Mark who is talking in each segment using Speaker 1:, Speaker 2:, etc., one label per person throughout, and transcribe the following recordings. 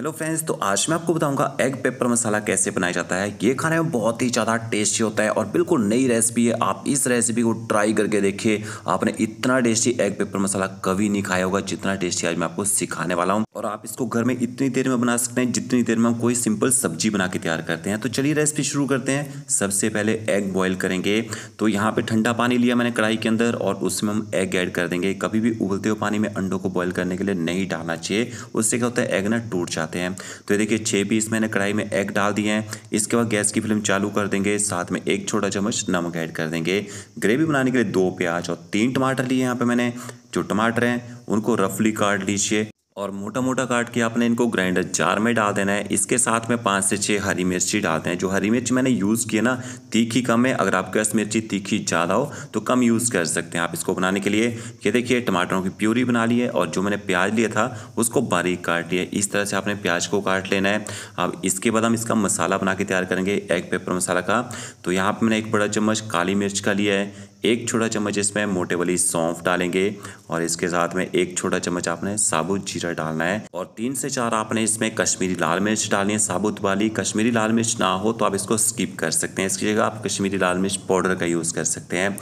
Speaker 1: hello friends तो आज मैं आपको बताऊंगा एग पेपर मसाला कैसे बनाया जाता है ये खाने में बहुत ही ज़्यादा टेस्टी होता है और बिल्कुल नई रेसिपी है आप इस रेसिपी को ट्राई करके देखिए आपने इतना टेस्टी एग पेपर मसाला कभी नहीं खाया होगा जितना टेस्टी आज मैं आपको सिखाने वाला हूँ और आप इसको घर में इतनी देर में बना सकते हैं जितनी देर में हम कोई सिंपल सब्जी बना के तैयार करते हैं तो चलिए रेसिपी शुरू करते हैं सबसे पहले एग बॉयल करेंगे तो यहाँ पर ठंडा पानी लिया मैंने कढ़ाई के अंदर और उसमें हम एग ऐड कर देंगे कभी भी उबलते हुए पानी में अंडों को बॉयल करने के लिए नहीं डालना चाहिए उससे क्या होता है एग ना टूट जाता चाहते हैं तो ये देखिए छः पीस मैंने कढ़ाई में एग डाल दिए हैं इसके बाद गैस की फ्लेम चालू कर देंगे साथ में एक छोटा चम्मच नमक ऐड कर देंगे ग्रेवी बनाने के लिए दो प्याज और तीन टमाटर लिए यहाँ पर मैंने जो टमाटर हैं उनको रफली काट लीजिए और मोटा मोटा काट के आपने इनको ग्राइंडर जार में डाल देना है इसके साथ में पाँच से छः हरी मिर्ची डालते हैं जो हरी मिर्ची मैंने यूज़ की है ना तीखी कम है अगर आपके पास मिर्ची तीखी ज़्यादा हो तो कम यूज़ कर सकते हैं आप इसको बनाने के लिए ये देखिए टमाटरों की प्यूरी बना ली है और जो मैंने प्याज लिया था उसको बारीक काट लिया इस तरह से आपने प्याज को काट लेना है अब इसके बाद हम इसका मसाला बना के तैयार करेंगे एग पेपर मसाला का तो यहाँ पर मैंने एक बड़ा चम्मच काली मिर्च का लिया है एक छोटा चम्मच इसमें मोटे वाली सौंफ डालेंगे और इसके साथ में एक छोटा चम्मच आपने साबुत जीरा डालना है और तीन से चार आपने इसमें कश्मीरी लाल मिर्च डालनी है साबुत वाली कश्मीरी लाल मिर्च ना हो तो आप इसको स्किप कर सकते हैं इसकी जगह आप कश्मीरी लाल मिर्च पाउडर का यूज़ कर सकते हैं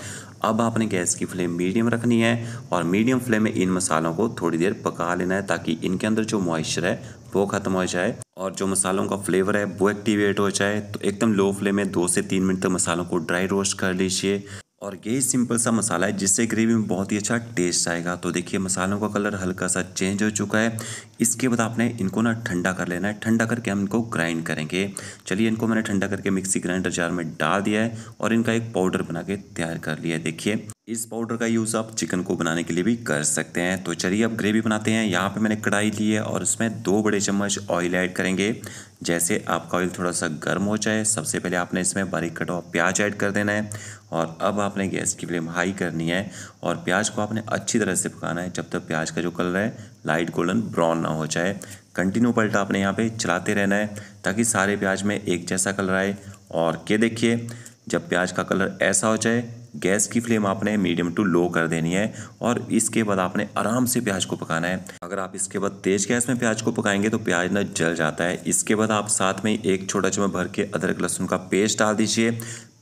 Speaker 1: अब आपने गैस की फ्लेम मीडियम रखनी है और मीडियम फ्लेम में इन मसालों को थोड़ी देर पका लेना है ताकि इनके अंदर जो मॉइस्चर है वो ख़त्म हो जाए और जो मसालों का फ्लेवर है वो एक्टिवेट हो जाए तो एकदम लो फ्लेम में दो से तीन मिनट तक मसालों को ड्राई रोस्ट कर लीजिए और यही सिंपल सा मसाला है जिससे ग्रेवी में बहुत ही अच्छा टेस्ट आएगा तो देखिए मसालों का कलर हल्का सा चेंज हो चुका है इसके बाद आपने इनको ना ठंडा कर लेना है ठंडा करके हम इनको ग्राइंड करेंगे चलिए इनको मैंने ठंडा करके मिक्सी ग्राइंडर जार में डाल दिया है और इनका एक पाउडर बना के तैयार कर लिया है देखिए इस पाउडर का यूज़ आप चिकन को बनाने के लिए भी कर सकते हैं तो चलिए अब ग्रेवी बनाते हैं यहाँ पे मैंने कढ़ाई ली है और उसमें दो बड़े चम्मच ऑयल ऐड करेंगे जैसे आपका ऑयल थोड़ा सा गर्म हो जाए सबसे पहले आपने इसमें बारीक कटा हुआ प्याज ऐड कर देना है और अब आपने गैस की फ्लेम हाई करनी है और प्याज को आपने अच्छी तरह से पकाना है जब तक प्याज का जो कलर है लाइट गोल्डन ब्राउन ना हो जाए कंटिन्यू पलटा आपने यहाँ पर चलाते रहना है ताकि सारे प्याज में एक जैसा कलर आए और क्या देखिए जब प्याज का कलर ऐसा हो जाए गैस की फ्लेम आपने मीडियम टू लो कर देनी है और इसके बाद आपने आराम से प्याज को पकाना है अगर आप इसके बाद तेज़ गैस में प्याज को पकाएंगे तो प्याज ना जल जाता है इसके बाद आप साथ में एक छोटा चम्मच भर के अदरक लहसुन का पेस्ट डाल दीजिए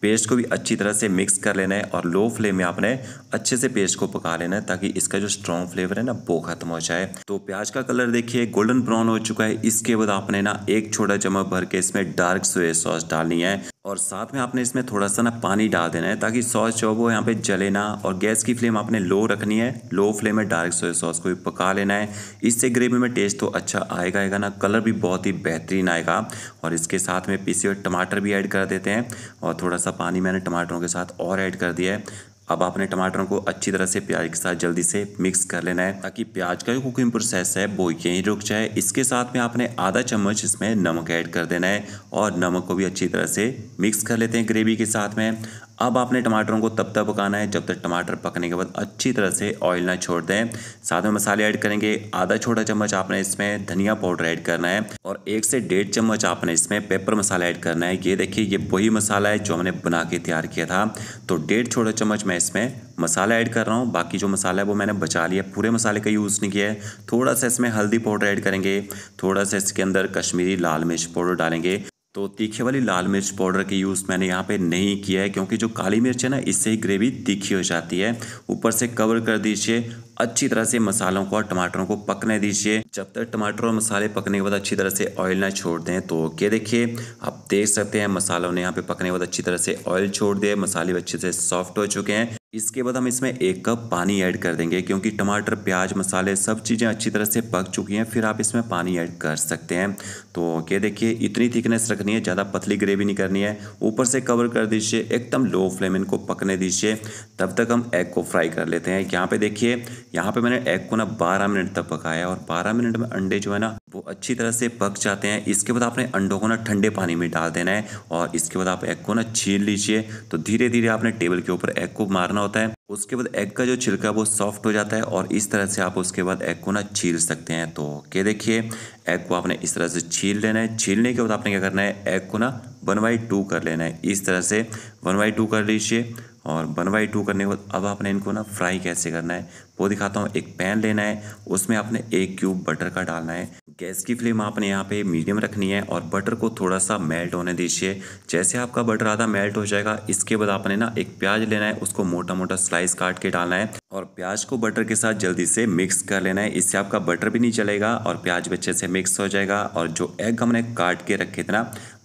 Speaker 1: पेस्ट को भी अच्छी तरह से मिक्स कर लेना है और लो फ्लेम में आपने अच्छे से पेस्ट को पका लेना है ताकि इसका जो स्ट्रॉन्ग फ्लेवर है ना वो खत्म हो जाए तो प्याज का कलर देखिए गोल्डन ब्राउन हो चुका है इसके बाद आपने ना एक छोटा चम्मच भर के इसमें डार्क सोया सॉस डालनी है और साथ में आपने इसमें थोड़ा सा ना पानी डाल देना है ताकि सॉस जो वो यहाँ पे जले ना और गैस की फ्लेम आपने लो रखनी है लो फ्लेम में डायरेक्ट सोया सॉस को भी पका लेना है इससे ग्रेवी में टेस्ट तो अच्छा आएगा आएगा ना कलर भी बहुत ही बेहतरीन आएगा और इसके साथ में पीसे हुए टमाटर भी ऐड कर देते हैं और थोड़ा सा पानी मैंने टमाटरों के साथ और ऐड कर दिया है अब आपने टमाटरों को अच्छी तरह से प्याज के साथ जल्दी से मिक्स कर लेना है ताकि प्याज का जो कुकिंग प्रोसेस है वो यहीं रुक जाए इसके साथ में आपने आधा चम्मच इसमें नमक ऐड कर देना है और नमक को भी अच्छी तरह से मिक्स कर लेते हैं ग्रेवी के साथ में अब आपने टमाटरों को तब तक पकाना है जब तक टमाटर पकने के बाद अच्छी तरह से ऑयल ना छोड़ दें साथ में मसाले ऐड करेंगे आधा छोटा चम्मच आपने इसमें धनिया पाउडर ऐड करना है और एक से डेढ़ चम्मच आपने इसमें पेपर मसाला ऐड करना है ये देखिए ये वही मसाला है जो हमने बना के तैयार किया था तो डेढ़ छोटा चम्मच मैं इसमें मसाला ऐड कर रहा हूँ बाकी जो मसाला है वो मैंने बचा लिया पूरे मसाले का यूज़ नहीं किया है थोड़ा सा इसमें हल्दी पाउडर ऐड करेंगे थोड़ा सा इसके अंदर कश्मीरी लाल मिर्च पाउडर डालेंगे तो तीखे वाली लाल मिर्च पाउडर की यूज़ मैंने यहाँ पे नहीं किया है क्योंकि जो काली मिर्च है ना इससे ही ग्रेवी तीखी हो जाती है ऊपर से कवर कर दीजिए अच्छी तरह से मसालों को और टमाटरों को पकने दीजिए जब तक टमाटर और मसाले पकने के बाद अच्छी तरह से ऑयल ना छोड़ दें तो ओके देखिए आप देख सकते हैं मसालों ने यहाँ पे पकने के बाद अच्छी तरह से ऑयल छोड़ दिया मसाले अच्छे से सॉफ्ट हो चुके हैं इसके बाद हम इसमें एक कप पानी ऐड कर देंगे क्योंकि टमाटर प्याज मसाले सब चीज़ें अच्छी तरह से पक चुकी हैं फिर आप इसमें पानी ऐड कर सकते हैं तो ये देखिए इतनी थिकनेस रखनी है ज़्यादा पतली ग्रेवी नहीं करनी है ऊपर से कवर कर दीजिए एकदम लो फ्लेम इनको पकने दीजिए तब तक हम एग को फ्राई कर लेते हैं यहाँ पर देखिए यहाँ पर मैंने एग को ना बारह मिनट तक पकाया और बारह मिनट में अंडे जो है ना वो अच्छी तरह से पक जाते हैं इसके बाद आपने अंडों को ना ठंडे पानी में डाल देना है और इसके बाद आप एग को ना छीन लीजिए तो धीरे धीरे आपने टेबल के ऊपर एग को मारना होता है उसके बाद एग का जो छिलका है वो सॉफ्ट हो जाता है और इस तरह से आप उसके बाद एग को ना छील सकते हैं तो के देखिए एग को आपने इस तरह से छील लेना है छीलने के बाद आपने क्या करना है एग को ना वन बाई टू कर लेना है इस तरह से वन बाई टू कर लीजिए और वन बाई टू करने के बाद अब आपने इनको ना फ्राई कैसे करना है वो दिखाता हूँ एक पैन लेना है उसमें आपने एक क्यूब बटर का डालना है गैस की फ्लेम आपने यहाँ पे मीडियम रखनी है और बटर को थोड़ा सा मेल्ट होने दीजिए जैसे आपका बटर आधा मेल्ट हो जाएगा इसके बाद आपने ना एक प्याज लेना है उसको मोटा मोटा स्लाइस काट के डालना है और प्याज को बटर के साथ जल्दी से मिक्स कर लेना है इससे आपका बटर भी नहीं चलेगा और प्याज भी अच्छे से मिक्स हो जाएगा और जो एग हमने काट के रखे थे ना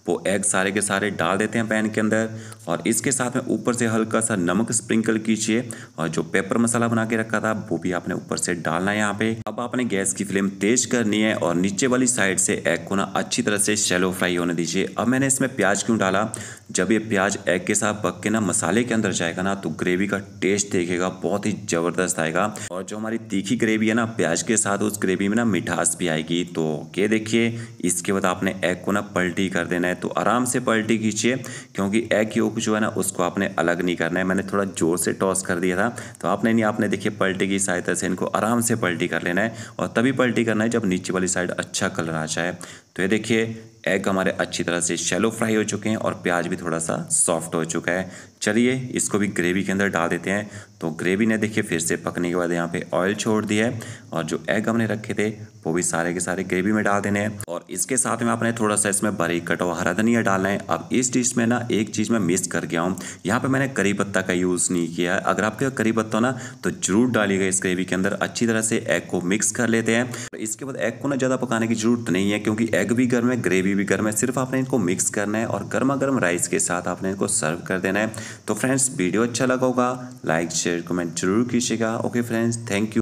Speaker 1: वो एग सारे के सारे डाल देते हैं पैन के अंदर और इसके साथ में ऊपर से हल्का सा नमक स्प्रिंकल कीजिए और जो पेपर मसाला बना के रखा था वो भी आपने ऊपर से डालना है यहाँ पे अब आपने गैस की फ्लेम तेज करनी है और नीचे वाली साइड से एग को ना अच्छी तरह से शेलो फ्राई होने दीजिए अब मैंने इसमें प्याज क्यों डाला जब ये प्याज एग के साथ पक के ना मसाले के अंदर जाएगा ना तो ग्रेवी का टेस्ट देखेगा बहुत ही ज़बरदस्त आएगा और जो हमारी तीखी ग्रेवी है ना प्याज के साथ उस ग्रेवी में ना मिठास भी आएगी तो ये देखिए इसके बाद आपने एग को ना पलटी कर देना है तो आराम से पलटी खींचिए क्योंकि एग योग जो है ना उसको आपने अलग नहीं करना है मैंने थोड़ा ज़ोर से टॉस कर दिया था तो आपने नहीं आपने देखिए पलटी की सहायता से इनको आराम से पलटी कर लेना है और तभी पलटी करना है जब नीचे वाली साइड अच्छा कलर आ जाए तो ये देखिए एग हमारे अच्छी तरह से शेलो फ्राई हो चुके हैं और प्याज भी थोड़ा सा सॉफ्ट हो चुका है चलिए इसको भी ग्रेवी के अंदर डाल देते हैं तो ग्रेवी ने देखिए फिर से पकने के बाद यहाँ पे ऑयल छोड़ दिया है और जो एग हमने रखे थे वो भी सारे के सारे ग्रेवी में डाल देने हैं और इसके साथ में आपने थोड़ा सा इसमें बारीक कटा हुआ हरा धनिया डालना है अब इस डिश में ना एक चीज़ मैं मिस कर गया हूँ यहाँ पर मैंने करी पत्ता का यूज़ नहीं किया अगर आपके करी पत्ता ना तो ज़रूर डालिएगा इस ग्रेवी के अंदर अच्छी तरह से एग को मिक्स कर लेते हैं इसके बाद एग को ना ज़्यादा पकाने की जरूरत नहीं है क्योंकि एग भी गर्म है ग्रेवी भी गर्म है सिर्फ आपने इनको मिक्स करना है और गर्मा गर्म राइस के साथ आपने इनको सर्व कर देना है तो फ्रेंड्स वीडियो अच्छा लगा होगा लाइक शेयर कमेंट जरूर कीजिएगा ओके फ्रेंड्स थैंक यू